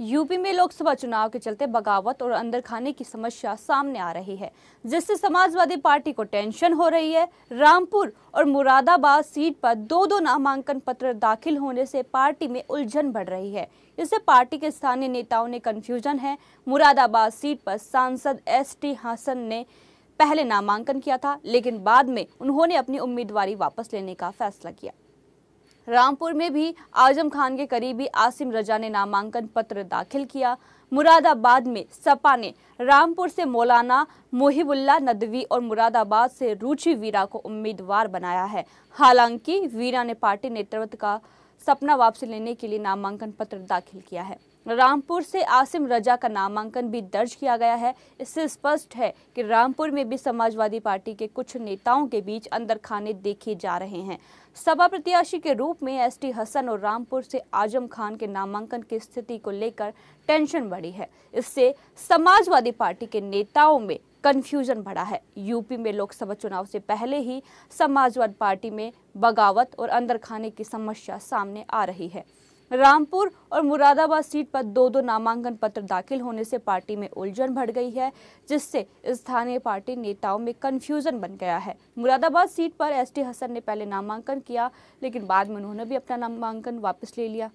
UP में लोकसभा चुनाव के चलते बगावत और अंदरखाने की समस्या सामने आ रही है जिससे समाजवादी पार्टी को टेंशन हो रही है रामपुर और मुरादाबाद सीट पर दो दो नामांकन पत्र दाखिल होने से पार्टी में उलझन बढ़ रही है इससे पार्टी के स्थानीय नेताओं ने कन्फ्यूजन है मुरादाबाद सीट पर सांसद एस टी हसन ने पहले नामांकन किया था लेकिन बाद में उन्होंने अपनी उम्मीदवारी वापस लेने का फैसला किया रामपुर में भी आजम खान के करीबी आसिम रजा ने नामांकन पत्र दाखिल किया मुरादाबाद में सपा ने रामपुर से मौलाना मोहिबुल्ला नदवी और मुरादाबाद से रुचि वीरा को उम्मीदवार बनाया है हालांकि वीरा ने पार्टी नेतृत्व का सपना वापसी लेने के लिए नामांकन पत्र दाखिल किया है रामपुर से आसिम रजा का नामांकन भी दर्ज किया गया है इससे स्पष्ट है कि रामपुर में भी समाजवादी पार्टी के कुछ नेताओं के बीच अंदर खाने देखे जा रहे हैं सभा प्रत्याशी के रूप में एसटी हसन और रामपुर से आजम खान के नामांकन की स्थिति को लेकर टेंशन बढ़ी है इससे समाजवादी पार्टी के नेताओं में कन्फ्यूजन बढ़ा है यूपी में लोकसभा चुनाव से पहले ही समाजवादी पार्टी में बगावत और अंदर खाने की समस्या सामने आ रही है रामपुर और मुरादाबाद सीट पर दो दो नामांकन पत्र दाखिल होने से पार्टी में उलझन बढ़ गई है जिससे स्थानीय पार्टी नेताओं में कन्फ्यूजन बन गया है मुरादाबाद सीट पर एस हसन ने पहले नामांकन किया लेकिन बाद में उन्होंने भी अपना नामांकन वापस ले लिया